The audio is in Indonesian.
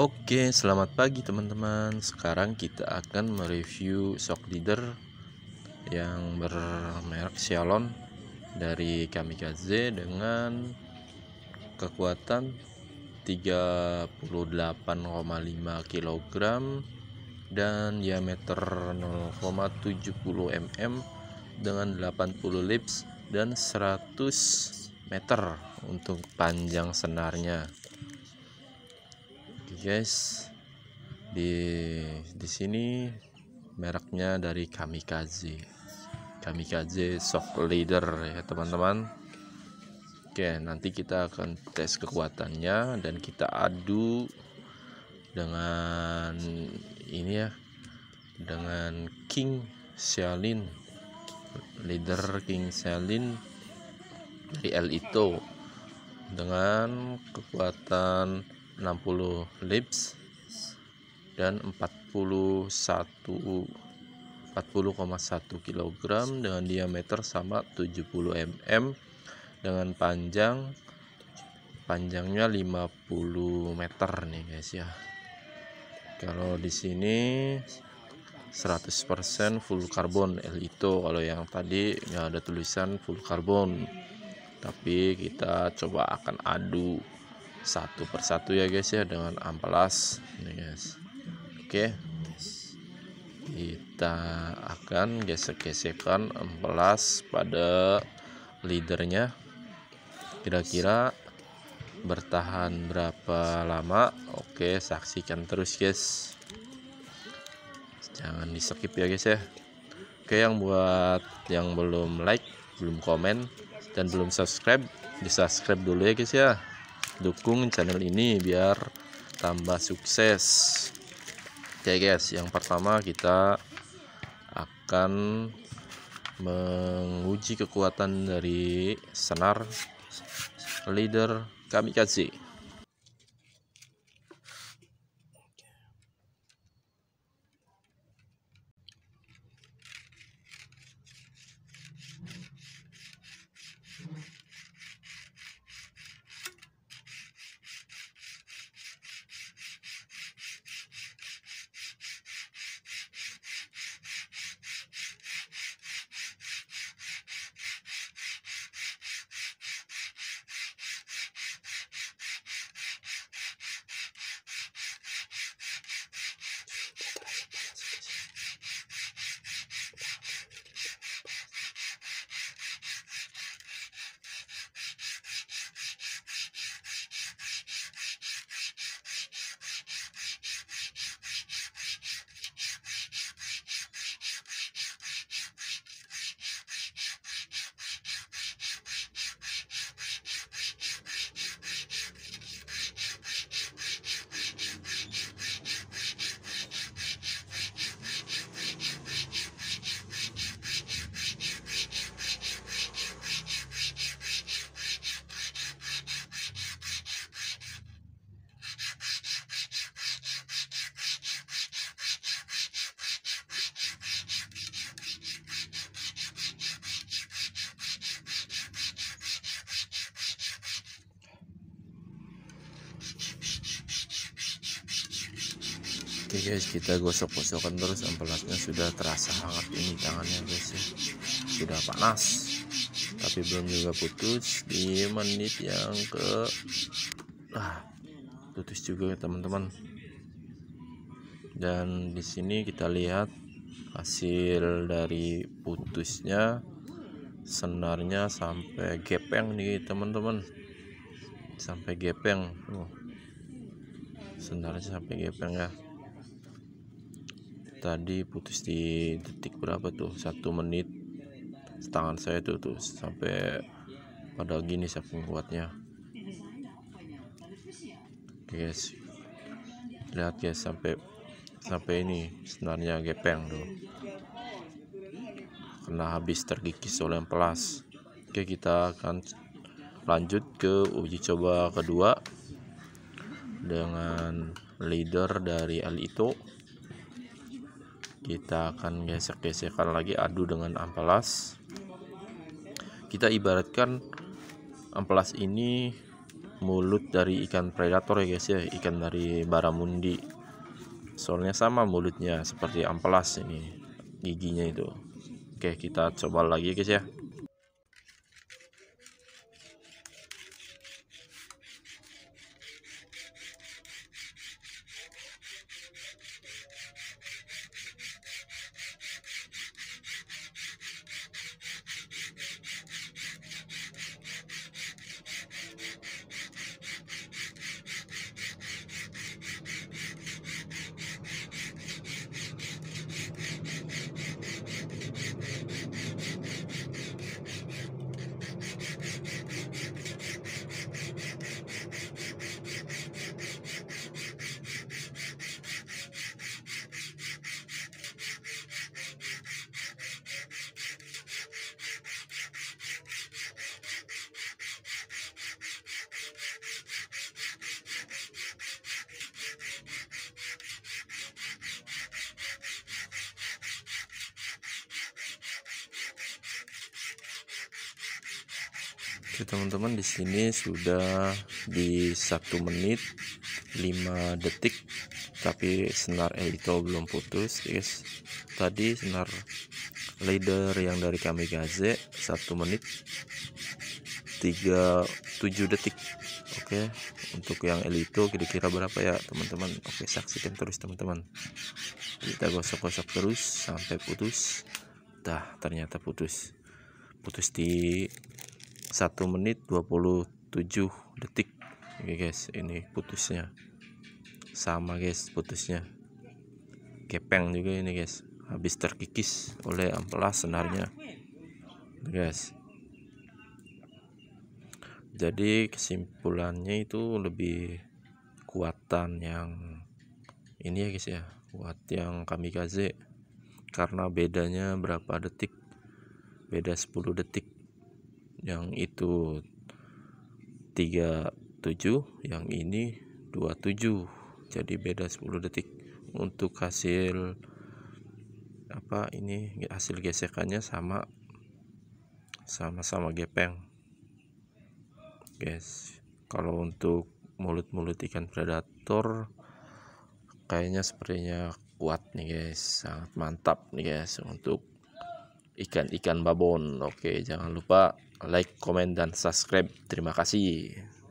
Oke, selamat pagi teman-teman. Sekarang kita akan mereview shock leader yang bermerek Shalon dari Kamikaze dengan kekuatan 38,5 kg dan diameter 0,70 mm dengan 80 lips dan 100 meter untuk panjang senarnya guys di di sini mereknya dari kamikaze kamikaze shock leader ya teman-teman oke nanti kita akan tes kekuatannya dan kita adu dengan ini ya dengan King Shalin leader King Shalin dari Elito dengan kekuatan 60 lips dan 41 40,1 kg dengan diameter sama 70 mm dengan panjang panjangnya 50 meter nih guys ya kalau di sini 100% full karbon itu kalau yang tadi nggak ada tulisan full carbon tapi kita coba akan adu satu persatu ya guys ya dengan amplas ini guys oke kita akan gesek-gesekan amplas pada leadernya kira-kira bertahan berapa lama oke saksikan terus guys jangan di skip ya guys ya oke yang buat yang belum like belum komen dan belum subscribe di subscribe dulu ya guys ya dukung channel ini biar tambah sukses oke guys yang pertama kita akan menguji kekuatan dari senar leader kami kamikaze Oke guys, kita gosok-gosokkan terus amplasnya sudah terasa hangat ini tangannya guys ya. Sudah panas. Tapi belum juga putus di menit yang ke ah putus juga teman-teman. Dan di sini kita lihat hasil dari putusnya senarnya sampai gepeng nih teman-teman. Sampai gepeng. Oh. Senarnya sampai gepeng ya tadi putus di detik berapa tuh satu menit tangan saya tuh tuh sampai pada gini saking kuatnya oke guys lihat guys sampai sampai ini sebenarnya gepeng tuh kena habis terkikis oleh pelas oke kita akan lanjut ke uji coba kedua dengan leader dari Alito kita akan gesek-gesekkan lagi adu dengan amplas kita ibaratkan amplas ini mulut dari ikan predator ya guys ya ikan dari baramundi soalnya sama mulutnya seperti amplas ini giginya itu oke kita coba lagi guys ya Oke teman-teman di sini sudah di satu menit 5 detik tapi senar elito belum putus guys tadi senar leader yang dari kami gaze satu menit 37 detik Oke untuk yang elito kira-kira berapa ya teman-teman Oke saksikan terus teman-teman kita gosok-gosok terus sampai putus dah ternyata putus putus di 1 menit 27 detik Oke guys ini putusnya sama guys putusnya kepeng juga ini guys habis terkikis oleh amplas senarnya guys jadi kesimpulannya itu lebih kuatan yang ini ya guys ya kuat yang kami kamikaze karena bedanya berapa detik beda 10 detik yang itu 37 yang ini 27 jadi beda 10 detik untuk hasil apa ini hasil gesekannya sama sama-sama gepeng guys kalau untuk mulut-mulut ikan predator kayaknya sepertinya kuat nih guys sangat mantap nih guys untuk ikan-ikan babon oke jangan lupa like, comment, dan subscribe. Terima kasih.